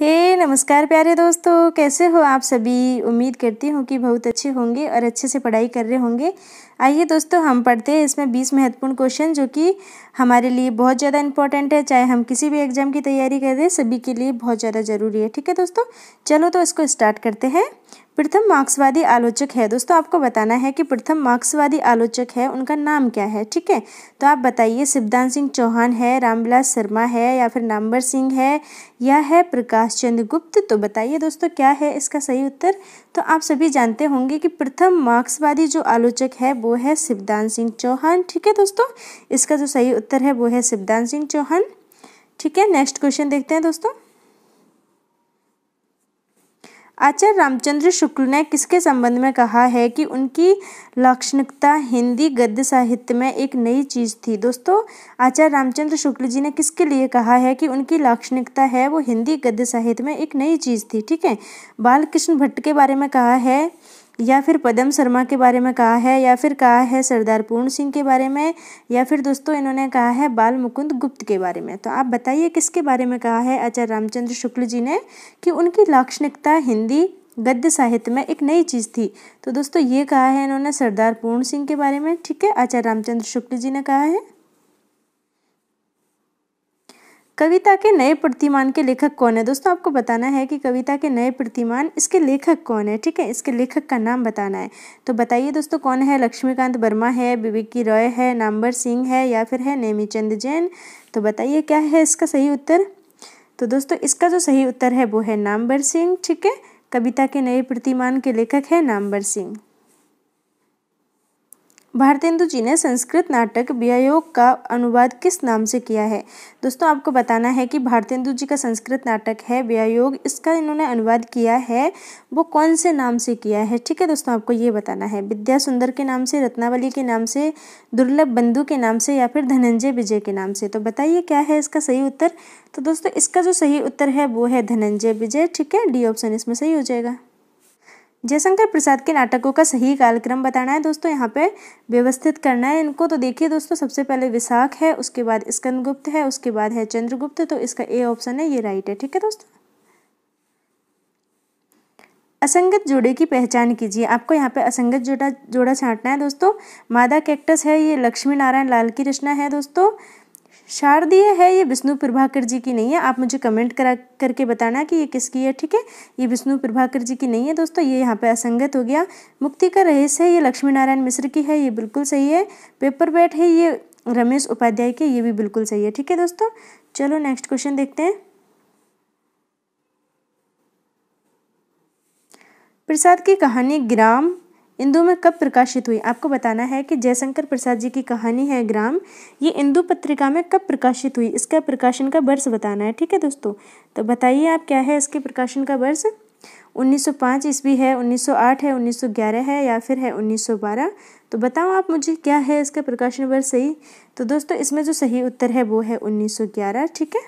हे hey, नमस्कार प्यारे दोस्तों कैसे हो आप सभी उम्मीद करती हूँ कि बहुत अच्छे होंगे और अच्छे से पढ़ाई कर रहे होंगे आइए दोस्तों हम पढ़ते हैं इसमें बीस महत्वपूर्ण क्वेश्चन जो कि हमारे लिए बहुत ज़्यादा इंपॉर्टेंट है चाहे हम किसी भी एग्जाम की तैयारी कर रहे हैं सभी के लिए बहुत ज़्यादा ज़रूरी है ठीक है दोस्तों चलो तो इसको स्टार्ट करते हैं प्रथम मार्क्सवादी आलोचक है दोस्तों आपको बताना है कि प्रथम मार्क्सवादी आलोचक है उनका नाम क्या है ठीक है तो आप बताइए शिवदान सिंह चौहान है रामविलास शर्मा है या फिर नाम्बर सिंह है या है प्रकाश चंद्र गुप्त तो बताइए दोस्तों क्या है इसका सही उत्तर तो आप सभी जानते होंगे कि प्रथम मार्क्सवादी जो आलोचक है वो है शिवदान सिंह चौहान ठीक है दोस्तों इसका जो सही उत्तर है वो है शिवदान सिंह चौहान ठीक है नेक्स्ट क्वेश्चन देखते हैं दोस्तों आचार्य रामचंद्र शुक्ल ने किसके संबंध में कहा है कि उनकी लाक्षणिकता हिंदी गद्य साहित्य में एक नई चीज़ थी दोस्तों आचार्य रामचंद्र शुक्ल जी ने किसके लिए कहा है कि उनकी लाक्षणिकता है वो हिंदी गद्य साहित्य में एक नई चीज़ थी ठीक है बालकृष्ण भट्ट के बारे में कहा है या फिर पदम शर्मा के बारे में कहा है या फिर कहा है सरदार पूर्ण सिंह के बारे में या फिर दोस्तों इन्होंने कहा है बाल मुकुंद गुप्त के बारे में तो आप बताइए किसके बारे में कहा है आचार्य रामचंद्र शुक्ल जी ने कि उनकी लाक्षणिकता हिंदी गद्य साहित्य में एक नई चीज़ थी तो दोस्तों ये कहा है इन्होंने सरदार पूर्ण सिंह के बारे में ठीक है आचार्य रामचंद्र शुक्ल जी ने कहा है कविता के नए प्रतिमान के लेखक कौन है दोस्तों आपको बताना है कि कविता के नए प्रतिमान इसके लेखक कौन है ठीक है इसके लेखक का नाम बताना है तो बताइए दोस्तों कौन है लक्ष्मीकांत वर्मा है विवेकी रॉय है नाम्बर सिंह है या फिर है नेमीचंद जैन तो बताइए क्या है इसका सही उत्तर तो दोस्तों इसका जो सही उत्तर है वो है नामबर सिंह ठीक है कविता के नए प्रतिमान के लेखक है नामबर सिंह भारतेंदु जी ने संस्कृत नाटक व्ययोग का अनुवाद किस नाम से किया है दोस्तों आपको बताना है कि भारतेंदु जी का संस्कृत नाटक है व्ययोग इसका इन्होंने अनुवाद किया है वो कौन से नाम से किया है ठीक है दोस्तों आपको ये बताना है विद्या सुंदर के नाम से रत्नावली के नाम से दुर्लभ बंधु के नाम से या फिर धनंजय विजय के नाम से तो बताइए क्या है इसका सही उत्तर तो दोस्तों इसका जो सही उत्तर है वो है धनंजय विजय ठीक है डी ऑप्शन इसमें सही हो जाएगा जयशंकर प्रसाद के नाटकों का सही कालक्रम बताना है दोस्तों यहाँ पे व्यवस्थित करना है इनको तो देखिए दोस्तों सबसे पहले विशाख है उसके बाद स्कंदगुप्त है उसके बाद है चंद्रगुप्त तो इसका ए ऑप्शन है ये राइट है ठीक है दोस्तों असंगत जोड़े की पहचान कीजिए आपको यहाँ पे असंगत जोड़ा जोड़ा छांटना है दोस्तों मादा कैक्टस है ये लक्ष्मी नारायण लाल की रचना है दोस्तों शारदीय है ये विष्णु प्रभाकर जी की नहीं है आप मुझे कमेंट करा करके बताना कि ये किसकी है ठीक है ये विष्णु प्रभाकर जी की नहीं है दोस्तों ये यहाँ पे असंगत हो गया मुक्ति का रहस्य है ये लक्ष्मी नारायण मिश्र की है ये बिल्कुल सही है पेपर बैट है ये रमेश उपाध्याय की ये भी बिल्कुल सही है ठीक है दोस्तों चलो नेक्स्ट क्वेश्चन देखते हैं प्रसाद की कहानी ग्राम इंदु में कब प्रकाशित हुई आपको बताना है कि जयशंकर प्रसाद जी की कहानी है ग्राम ये इंदु पत्रिका में कब प्रकाशित हुई इसका प्रकाशन का वर्ष बताना है ठीक है दोस्तों तो बताइए आप क्या है इसके प्रकाशन का वर्ष 1905 ईस्वी है 1908 है 1911 है या फिर है 1912 तो बताओ आप मुझे क्या है इसका प्रकाशन वर्ष सही तो दोस्तों इसमें जो सही उत्तर है वो है उन्नीस ठीक है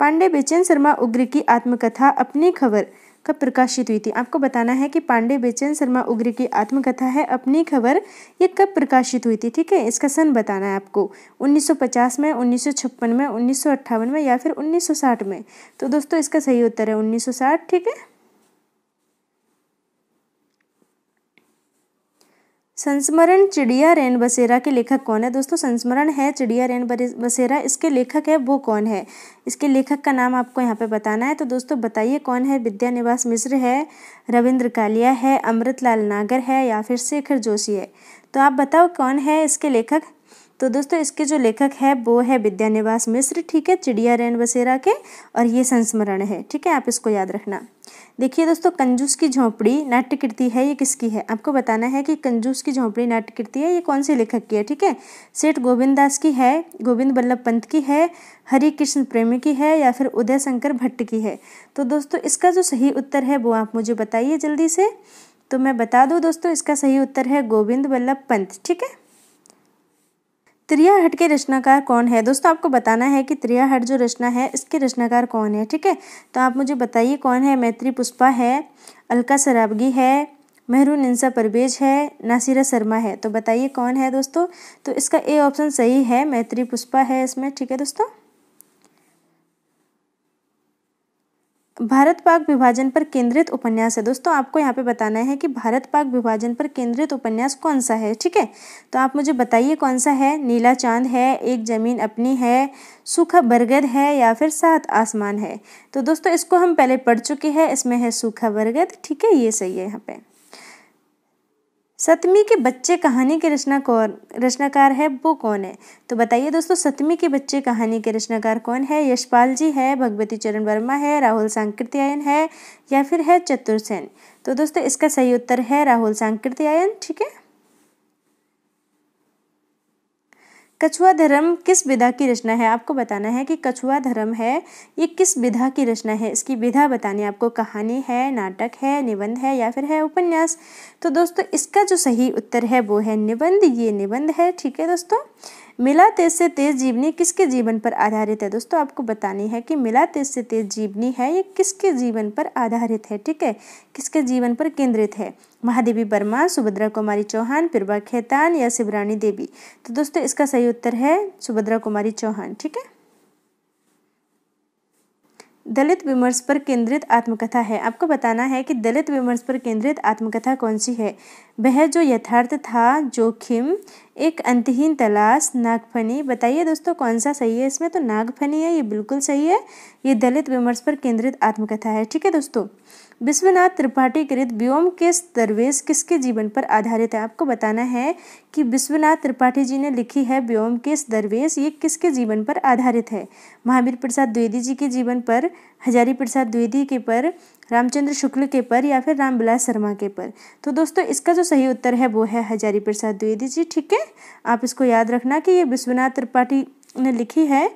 पांडे बेचैन शर्मा उग्र की आत्मकथा अपनी खबर कब प्रकाशित हुई थी आपको बताना है कि पांडे बेचैन शर्मा उग्र की आत्मकथा है अपनी खबर ये कब प्रकाशित हुई थी ठीक है इसका सन बताना है आपको 1950 में 1956 में 1958 में या फिर 1960 में तो दोस्तों इसका सही उत्तर है 1960 ठीक है संस्मरण चिड़िया रैन बसेरा के लेखक कौन है दोस्तों संस्मरण है चिड़िया रैन बसेरा इसके लेखक है वो कौन है इसके लेखक का नाम आपको यहाँ पे बताना है तो दोस्तों बताइए कौन है विद्या निवास मिश्र है रविंद्र कालिया है अमृतलाल नागर है या फिर शेखर जोशी है तो आप बताओ कौन है इसके लेखक तो दोस्तों इसके जो लेखक है वो है विद्यानिवास मिश्र ठीक है चिड़िया रैन बसेरा के और ये संस्मरण है ठीक है आप इसको याद रखना देखिए दोस्तों कंजूस की झोंपड़ी नाट्यकृति है ये किसकी है आपको बताना है कि कंजूस की झोंपड़ी नाट्यकृति है ये कौन से लेखक की है ठीक है सेठ गोविंद दास की है गोविंद वल्लभ पंत की है हरि कृष्ण प्रेमी की है या फिर उदय शंकर भट्ट की है तो दोस्तों इसका जो सही उत्तर है वो आप मुझे बताइए जल्दी से तो मैं बता दूँ दोस्तों इसका सही उत्तर है गोविंद बल्लभ पंत ठीक है त्रिया हट के रचनाकार कौन है दोस्तों आपको बताना है कि त्रिया हट जो रचना है इसके रचनाकार कौन है ठीक है तो आप मुझे बताइए कौन है मैत्री पुष्पा है अलका सराबगी है मेहरून इंसा परवेज है नासिरा शर्मा है तो बताइए कौन है दोस्तों तो इसका ए ऑप्शन सही है मैत्री पुष्पा है इसमें ठीक है दोस्तों भारत पाक विभाजन पर केंद्रित उपन्यास है दोस्तों आपको यहाँ पे बताना है कि भारत पाक विभाजन पर केंद्रित उपन्यास कौन सा है ठीक है तो आप मुझे बताइए कौन सा है नीला चांद है एक ज़मीन अपनी है सुख बरगद है या फिर सात आसमान है तो दोस्तों इसको हम पहले पढ़ चुके हैं इसमें है सूखा बरगद ठीक है ये सही है यहाँ पे सतमी के बच्चे कहानी के रचना कौन रचनाकार है वो कौन है तो बताइए दोस्तों सतमी के बच्चे कहानी के रचनाकार कौन है यशपाल जी है भगवती चरण वर्मा है राहुल सांकृत्यायन है या फिर है सेन तो दोस्तों इसका सही उत्तर है राहुल सांकृत्यायन ठीक है कछुआ धर्म किस विधा की रचना है आपको बताना है कि कछुआ धर्म है ये किस विधा की रचना है इसकी विधा बतानी आपको कहानी है नाटक है निबंध है या फिर है उपन्यास तो दोस्तों इसका जो सही उत्तर है वो है निबंध ये निबंध है ठीक है दोस्तों मिला तेज से तेज जीवनी किसके जीवन पर आधारित है दोस्तों आपको बतानी है कि मिला तेज से तेज जीवनी है ये किसके जीवन पर आधारित है ठीक है किसके जीवन पर केंद्रित है महादेवी वर्मा सुभद्रा कुमारी चौहान प्रभा खेतान या शिवरानी देवी तो दोस्तों इसका सही उत्तर है सुभद्रा कुमारी चौहान ठीक है दलित विमर्श पर केंद्रित आत्मकथा है आपको बताना है कि दलित विमर्श पर केंद्रित आत्मकथा कौन सी है वह जो यथार्थ था जोखिम एक अंतहीन तलाश नागफनी बताइए दोस्तों कौन सा सही है इसमें तो नागफनी है ये बिल्कुल सही है ये दलित विमर्श पर केंद्रित आत्मकथा है ठीक है दोस्तों विश्वनाथ त्रिपाठी कृत व्योम केस दरवेश किसके जीवन पर आधारित है आपको बताना है कि विश्वनाथ त्रिपाठी जी ने लिखी है व्योम केस दरवेश ये किसके जीवन पर आधारित है महावीर प्रसाद द्विवेदी जी के जीवन पर हजारी प्रसाद द्विवेदी के पर रामचंद्र शुक्ल के पर या फिर रामविलास शर्मा के पर तो दोस्तों इसका जो सही उत्तर है वो है हजारी प्रसाद द्विवेदी जी ठीक है आप इसको याद रखना कि ये विश्वनाथ त्रिपाठी ने लिखी है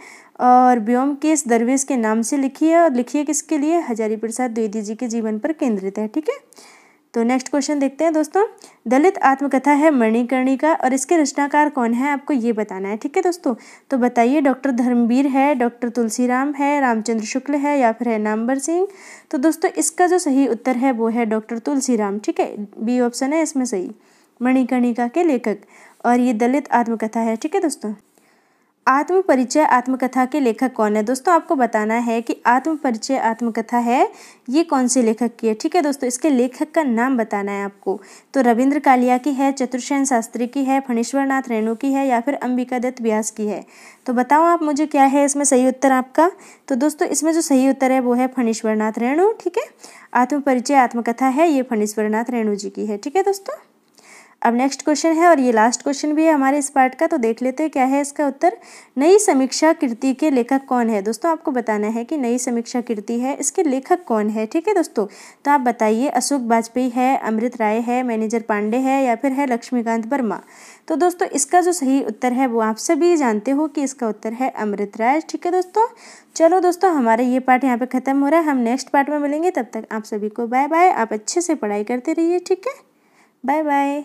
और व्योम केस दरवेश के नाम से लिखी है और लिखी है किसके लिए हजारी प्रसाद द्विवेदी जी के जीवन पर केंद्रित है ठीक है तो नेक्स्ट क्वेश्चन देखते हैं दोस्तों दलित आत्मकथा है मणिकर्णिका और इसके रचनाकार कौन है आपको ये बताना है ठीक है दोस्तों तो बताइए डॉक्टर धर्मवीर है डॉक्टर तुलसीराम है रामचंद्र शुक्ल है या फिर है नामबर सिंह तो दोस्तों इसका जो सही उत्तर है वो है डॉक्टर तुलसीराम ठीक है बी ऑप्शन है इसमें सही मणिकर्णिका के लेखक और ये दलित आत्मकथा है ठीक है दोस्तों आत्मपरिचय आत्मकथा के लेखक कौन है दोस्तों आपको बताना है कि आत्मपरिचय आत्मकथा है ये कौन से लेखक की है ठीक है दोस्तों इसके लेखक का नाम बताना है आपको तो रविंद्र कालिया की है चतुर्सेन शास्त्री की है फणेश्वर नाथ रेणु की है या फिर अंबिका दत्त व्यास की है तो बताओ आप मुझे क्या है इसमें सही उत्तर आपका तो दोस्तों इसमें जो सही उत्तर है वो है फणेश्वर नाथ रेणु ठीक है आत्मपरिचय आत्मकथा है ये फणेश्वर नाथ रेणु जी की है ठीक है दोस्तों अब नेक्स्ट क्वेश्चन है और ये लास्ट क्वेश्चन भी है हमारे इस पार्ट का तो देख लेते हैं क्या है इसका उत्तर नई समीक्षा कृति के लेखक कौन है दोस्तों आपको बताना है कि नई समीक्षा कृति है इसके लेखक कौन है ठीक है दोस्तों तो आप बताइए अशोक वाजपेयी है अमृत राय है मैनेजर पांडे है या फिर है लक्ष्मीकांत वर्मा तो दोस्तों इसका जो सही उत्तर है वो आप सभी जानते हो कि इसका उत्तर है अमृत राय ठीक है दोस्तों चलो दोस्तों हमारा ये पार्ट यहाँ पे ख़त्म हो रहा है हम नेक्स्ट पार्ट में मिलेंगे तब तक आप सभी को बाय बाय आप अच्छे से पढ़ाई करते रहिए ठीक है बाय बाय